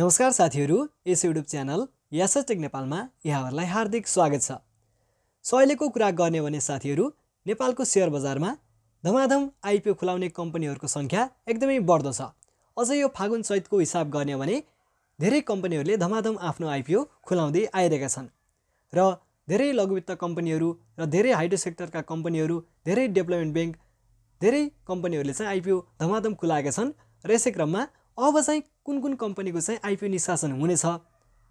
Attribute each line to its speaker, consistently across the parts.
Speaker 1: नमस्कार साथीहरू यस YouTube channel यासटेक नेपालमा यहाँहरूलाई हार्दिक स्वागत छ सो अहिलेको कुरा गर्ने भने साथीहरू नेपालको सेयर बजारमा धमाधम आइपिओ खुलाउने कम्पनीहरूको सङ्ख्या एकदमै बढ्दो छ अझ यो फागुन चैतको हिसाब गर्ने भने धेरै कम्पनीहरूले धमाधम आफ्नो आइपिओ खुलाउँदै आइरहेका छन् र धेरै लघुवित्त कम्पनीहरू र धेरै हाइड्रो सेक्टरका कम्पनीहरू धेरै डेभलपमेन्ट ब्याङ्क धेरै कम्पनीहरूले चाहिँ आइपिओ धमाधम खुलाएका छन् र यसै क्रममा अब चाहिँ कुन कुन कम्पनीको चाहिँ आइपिओ निष्कासन हुनेछ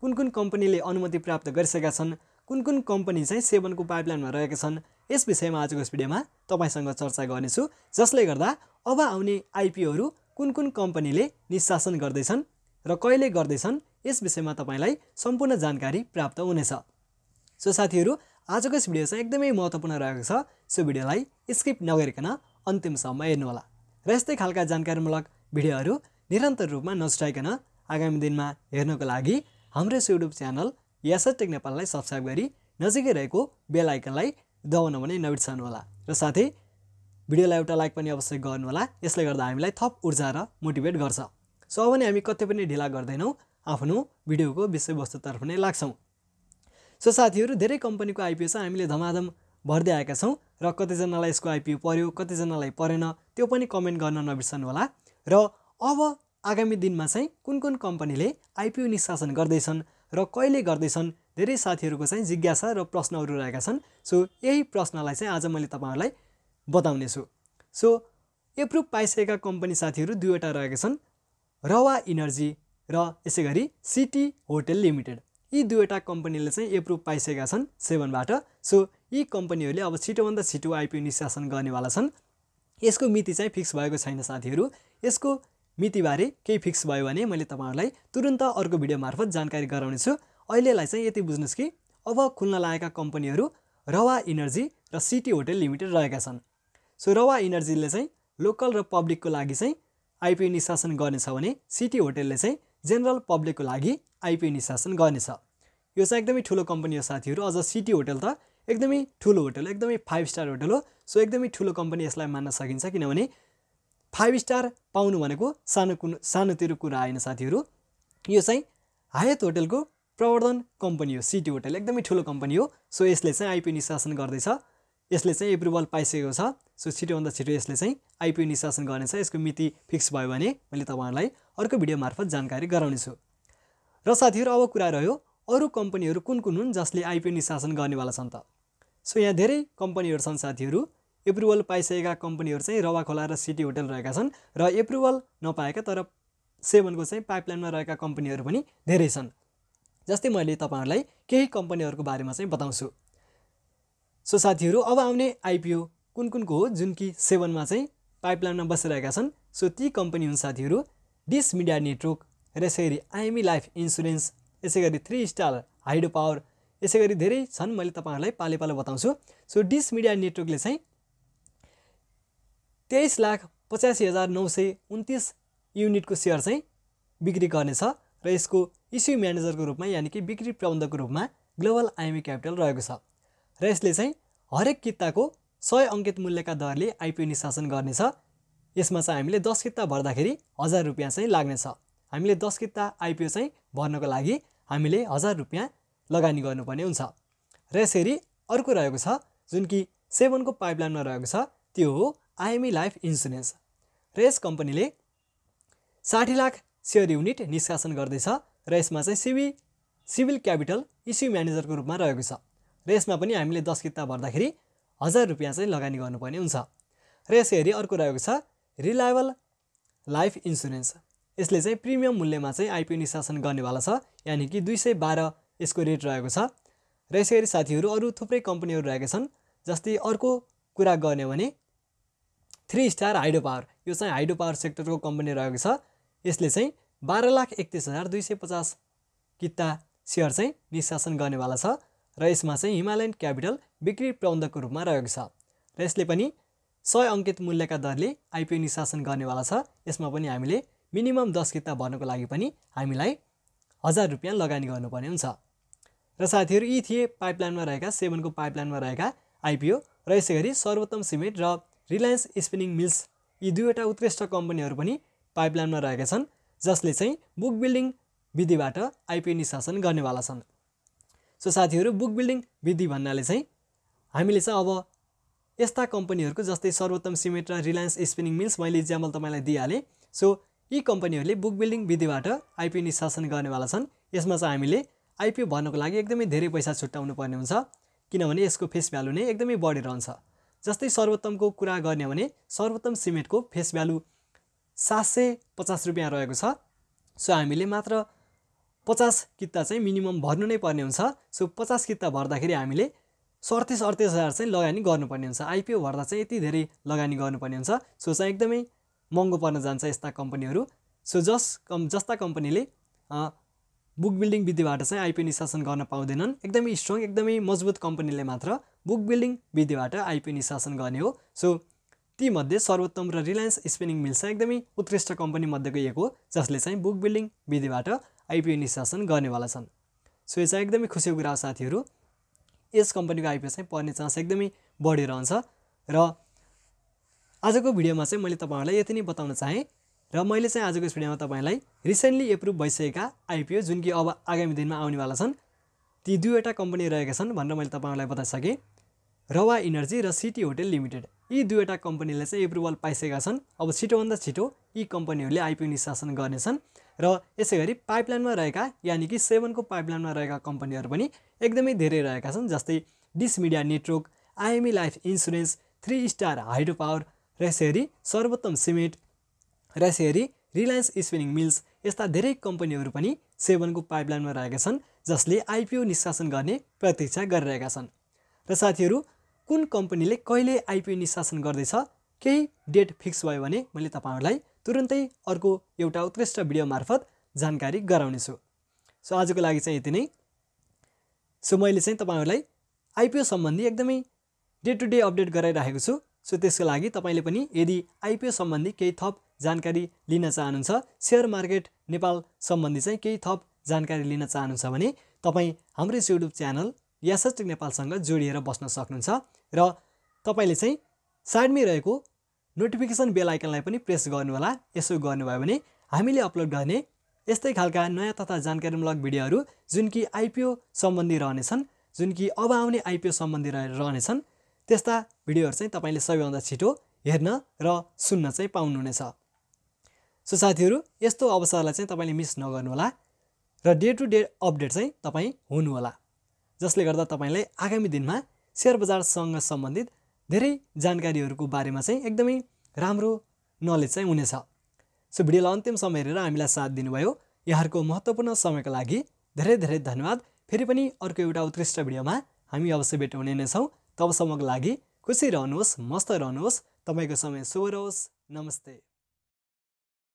Speaker 1: कुन कुन कम्पनीले अनुमति प्राप्त गरिसकेका छन् कुन कुन कम्पनी चाहिँ सेवनको पाइपलाइनमा रहेका छन् यस विषयमा आजको यस भिडियोमा तपाईँसँग चर्चा गर्नेछु जसले गर्दा अब आउने आइपिओहरू कुन कुन कम्पनीले निष्कासन गर्दैछन् र कहिले गर्दैछन् यस विषयमा तपाईँलाई सम्पूर्ण जानकारी प्राप्त हुनेछ सो साथीहरू आजको यस भिडियो चाहिँ एकदमै महत्त्वपूर्ण रहेको छ सो भिडियोलाई स्किप नगरिकन अन्तिमसम्म हेर्नुहोला र यस्तै खालका जानकारीमूलक भिडियोहरू निरन्तर रूपमा नछुटाइकन आगामी दिनमा हेर्नको लागि हाम्रो यस युट्युब च्यानल यासटेक नेपाललाई सब्सक्राइब गरी नजिकै रहेको बेल आइकनलाई दबाउन भने होला र साथै भिडियोलाई एउटा लाइक पनि अवश्य गर्नुहोला यसले गर्दा हामीलाई थप ऊर्जा र मोटिभेट गर्छ सो अब भने हामी कतै पनि ढिला गर्दैनौँ आफ्नो भिडियोको विषयवस्तुतर्फ नै लाग्छौँ सो साथीहरू धेरै कम्पनीको आइपिओ छ हामीले धमाधम भर्दै आएका छौँ र कतिजनालाई यसको आइपिओ पऱ्यो कतिजनालाई परेन त्यो पनि कमेन्ट गर्न नबिर्सनु होला र अब आगामी दिनमा चाहिँ कुन कुन कम्पनीले आइपिओ निष्कासन गर्दैछन् र कहिले गर्दैछन् धेरै साथीहरूको चाहिँ जिज्ञासा र प्रश्नहरू रहेका छन् सो यही प्रश्नलाई चाहिँ आज मैले तपाईँहरूलाई बताउनेछु सो एप्रुभ पाइसकेका कम्पनी साथीहरू दुईवटा रहेका छन् रवा इनर्जी र यसै गरी सिटी होटेल लिमिटेड यी दुईवटा कम्पनीले चाहिँ एप्रुभ पाइसकेका छन् सेभेनबाट सो यी कम्पनीहरूले अब छिटोभन्दा छिटो आइपिओ निष्कासन गर्नेवाला छन् यसको मिति चाहिँ फिक्स भएको छैन साथीहरू यसको मितिबारे केही फिक्स भयो भने मैले तपाईँहरूलाई तुरन्त अर्को भिडियो मार्फत जानकारी गराउनेछु अहिलेलाई चाहिँ यति बुझ्नुहोस् कि अब खुल्न लागेका कम्पनीहरू रवा इनर्जी र सिटी होटेल लिमिटेड रहेका छन् सो रवा इनर्जीले चाहिँ लोकल र पब्लिकको लागि चाहिँ आइपिओ निशासन गर्नेछ भने सिटी होटेलले चाहिँ जेनरल पब्लिकको लागि आइपिओ निशासन गर्नेछ यो चाहिँ एकदमै ठुलो कम्पनी हो साथीहरू अझ सिटी होटेल त एकदमै ठुलो होटल एकदमै फाइभ स्टार होटल हो सो एकदमै ठुलो कम्पनी यसलाई मान्न सकिन्छ किनभने फाइभ स्टार पाउनु भनेको सानो कुन सानोतिर कुरा आएन साथीहरू यो चाहिँ हायत होटलको प्रवर्धन कम्पनी हो सिटी होटल एकदमै ठुलो कम्पनी हो सो यसले चाहिँ आइपिओ निष्कासन गर्दैछ यसले चाहिँ एप्रुभल पाइसकेको छ सो छिटोभन्दा छिटो यसले चाहिँ आइपिओ निष्कासन गर्नेछ यसको मिति फिक्स भयो भने मैले तपाईँहरूलाई अर्को भिडियो मार्फत जानकारी गराउनेछु र साथीहरू अब कुरा रह्यो अरू कम्पनीहरू कुन कुन हुन् जसले आइपिओ निशासन गर्नेवाला छन् त सो यहाँ धेरै कम्पनीहरू छन् साथीहरू एप्रुभल पाइसकेका कम्पनीहरू चाहिँ रवा खोला र सिटी होटल रहेका छन् र एप्रुभल नपाएका तर सेभनको चाहिँ पाइपलाइनमा रहेका कम्पनीहरू पनि धेरै छन् जस्तै मैले तपाईँहरूलाई केही कम्पनीहरूको बारेमा चाहिँ बताउँछु सो साथीहरू अब आउने आइपिओ कुन कुनको हो जुन कि सेभेनमा चाहिँ पाइपलाइनमा बसिरहेका छन् सो ती कम्पनी हुन् साथीहरू डिस मिडिया नेटवर्क र यसै गरी आइएमई लाइफ इन्सुरेन्स यसै गरी थ्री स्टार हाइड्रो पावर यसै गरी धेरै छन् मैले तपाईँहरूलाई पाले पालो बताउँछु सो डिस मिडिया नेटवर्कले चाहिँ तेइस लाख पचासी हजार नौ सय उन्तिस युनिटको सेयर चाहिँ बिक्री गर्नेछ र यसको इस्यु म्यानेजरको रूपमा यानि कि बिक्री प्रबन्धकको रूपमा ग्लोबल आइएमए क्यापिटल रहेको छ र यसले चाहिँ हरेक किताको सय अङ्कित मूल्यका दरले आइपिओ निशासन गर्नेछ यसमा चाहिँ हामीले दस किता भर्दाखेरि हजार रुपियाँ चाहिँ लाग्नेछ हामीले दस किता आइपिओ चाहिँ भर्नको लागि हामीले हजार रुपियाँ लगानी गर्नुपर्ने हुन्छ र यसरी अर्को रहेको छ जुन कि सेभनको पाइपलाइनमा रहेको छ त्यो हो आइएमई लाइफ इन्सुरेन्स र यस कम्पनीले साठी लाख सेयर युनिट निष्कासन गर्दैछ र यसमा चाहिँ सिभि सिभिल क्यापिटल इस्यु म्यानेजरको रूपमा रहेको छ र यसमा पनि हामीले दस किता भर्दाखेरि हजार रुपियाँ चाहिँ लगानी गर्नुपर्ने हुन्छ र यसै हेरी अर्को रहेको छ रिलायबल लाइफ इन्सुरेन्स यसले चाहिँ प्रिमियम मूल्यमा चाहिँ आइपिओ निष्कासन गर्नेवाला छ यानि कि दुई सय बाह्र यसको रेट रहेको छ र यसै गरी साथीहरू अरू थुप्रै कम्पनीहरू रहेका छन् जस्तै अर्को कुरा गर्ने भने थ्री स्टार हाइड्रो पावर यो चाहिँ हाइड्रो पावर सेक्टरको कम्पनी रहेको छ यसले चाहिँ बाह्र लाख एकतिस हजार दुई सय पचास किता सेयर चाहिँ निशासन गर्नेवाला छ र यसमा चाहिँ हिमालयन क्यापिटल बिक्री प्रबन्धकको रूपमा रहेको छ र यसले पनि सय अङ्कित मूल्यका दरले आइपिओ निशासन गर्नेवाला छ यसमा पनि हामीले मिनिमम दस किता भर्नको लागि पनि हामीलाई हजार रुपियाँ लगानी गर्नुपर्ने हुन्छ र साथीहरू यी थिए पाइपलाइनमा रहेका सेभेनको पाइपलाइनमा रहेका आइपिओ र यसै गरी सर्वोत्तम सिमेन्ट र रिलायन्स स्पिनिङ मिल्स यी दुईवटा उत्कृष्ट कम्पनीहरू पनि पाइपलाइनमा रहेका छन् जसले चाहिँ बुक बिल्डिङ विधिबाट आइपिओ निष्कासन गर्नेवाला छन् सो साथीहरू बुक बिल्डिङ विधि भन्नाले चाहिँ हामीले चाहिँ अब यस्ता कम्पनीहरूको जस्तै सर्वोत्तम सिमेन्ट र रिलायन्स स्पिनिङ मिल्स मैले इक्जाम्पल तपाईँलाई दिइहालेँ सो यी कम्पनीहरूले बुक बिल्डिङ विधिबाट आइपिओ निष्कासन गर्नेवाला छन् यसमा चाहिँ हामीले आइपिओ भन्नको लागि एकदमै धेरै पैसा छुट्याउनु पर्ने हुन्छ किनभने यसको फेस भ्यालु नै एकदमै बढी रहन्छ जस्तै सर्वोत्तमको कुरा गर्ने हो भने सर्वोत्तम सिमेन्टको फेस भ्यालु सात सय पचास रुपियाँ रहेको छ सो हामीले मात्र पचास किता चाहिँ मिनिमम भर्नु नै पर्ने हुन्छ सो पचास किता भर्दाखेरि हामीले सडतिस अडतिस हजार चाहिँ लगानी गर्नुपर्ने हुन्छ आइपिओ भर्दा चाहिँ यति धेरै लगानी गर्नुपर्ने हुन्छ सो चाहिँ एकदमै महँगो पर्न जान्छ यस्ता कम्पनीहरू सो जस कम् जस्ता कम्पनीले बुक बिल्डिङ विधिबाट चाहिँ आइपिओ निशासन गर्न पाउँदैनन् एकदमै स्ट्रङ एकदमै मजबुत कम्पनीले मात्र बुक बिल्डिङ विधिबाट आइपी शासन गर्ने हो सो तीमध्ये सर्वोत्तम र रिलायन्स स्पिनिङ मिल्स चाहिँ एकदमै उत्कृष्ट कम्पनी मध्येको एक हो जसले चाहिँ बुक बिल्डिङ विधिबाट आइपिओ निशासन गर्नेवाला छन् सो यो चाहिँ एकदमै खुसीको कुरा हो साथीहरू यस कम्पनीको आइपिओ चाहिँ पर्ने चान्स एकदमै बढिरहन्छ र आजको भिडियोमा चाहिँ मैले तपाईँहरूलाई यति नै बताउन चाहेँ र मैले चाहिँ आजको यस भिडियोमा तपाईँलाई रिसेन्टली एप्रुभ भइसकेका आइपिओ जुन कि अब आगामी दिनमा आउनेवाला छन् ती दुईवटा कम्पनी रहेका छन् भनेर मैले तपाईँहरूलाई बताइसकेँ रवा इनर्जी र सिटी होटेल लिमिटेड यी दुईवटा कम्पनीले चाहिँ एप्रुभल पाइसकेका छन् अब छिटोभन्दा छिटो यी कम्पनीहरूले आइपिओ निष्कासन गर्नेछन् र यसै गरी पाइपलाइनमा रहेका यानि कि सेभेनको पाइपलाइनमा रहेका कम्पनीहरू पनि एकदमै धेरै रहेका छन् जस्तै Dish media network IME life insurance three star hydro power र यसरी सर्वोत्तम सिमेन्ट र यसरी रिलायन्स स्पिनिङ मिल्स यस्ता धेरै कम्पनीहरू पनि सेभनको पाइपलाइनमा रहेका छन् जसले आइपिओ निष्कासन गर्ने प्रतीक्षा गरिरहेका छन् र साथीहरू कुन कम्पनीले कहिले आइपिओ निशासन गर्दैछ केही डेट फिक्स भयो भने मैले तपाईँहरूलाई तुरुन्तै अर्को एउटा उत्कृष्ट भिडियो मार्फत जानकारी गराउनेछु सो आजको लागि चाहिँ यति नै सो मैले चाहिँ तपाईँहरूलाई आइपिओ सम्बन्धी एकदमै डे टु डे अपडेट गराइराखेको छु सो त्यसको लागि तपाईँले पनि यदि आइपिओ सम्बन्धी केही थप जानकारी लिन चाहनुहुन्छ सेयर मार्केट नेपाल सम्बन्धी चाहिँ केही थप जानकारी लिन चाहनुहुन्छ भने तपाईँ हाम्रो युट्युब च्यानल यासस्टिक नेपालसँग जोडिएर बस्न सक्नुहुन्छ र तपाईँले चाहिँ साइडमै रहेको नोटिफिकेसन बेल आइकनलाई पनि प्रेस गर्नुहोला यसो गर्नुभयो भने हामीले अपलोड गर्ने यस्तै खालका नयाँ तथा जानकारीमूलक भिडियोहरू जुन कि आइपिओ सम्बन्धी रहनेछन् जुन कि अब आउने आइपिओ सम्बन्धी रहनेछन् त्यस्ता भिडियोहरू चाहिँ तपाईँले सबैभन्दा छिटो हेर्न र सुन्न चाहिँ पाउनुहुनेछ सो साथीहरू यस्तो अवसरलाई चाहिँ तपाईँले मिस नगर्नुहोला र डे टु डे अपडेट चाहिँ तपाईँ हुनुहोला जसले गर्दा तपाईँलाई आगामी दिनमा सेयर बजारसँग सम्बन्धित धेरै जानकारीहरूको बारेमा चाहिँ एकदमै राम्रो नलेज चाहिँ हुनेछ सो भिडियोलाई अन्तिमसम्म हेरेर हामीलाई साथ दिनुभयो यहाँहरूको महत्त्वपूर्ण समयको लागि धेरै धेरै धन्यवाद फेरि पनि अर्को एउटा उत्कृष्ट भिडियोमा हामी अवश्य भेट हुने नै छौँ तबसम्मको लागि खुसी रहनुहोस् मस्त रहनुहोस् तपाईँको समय शुभ रहोस् नमस्ते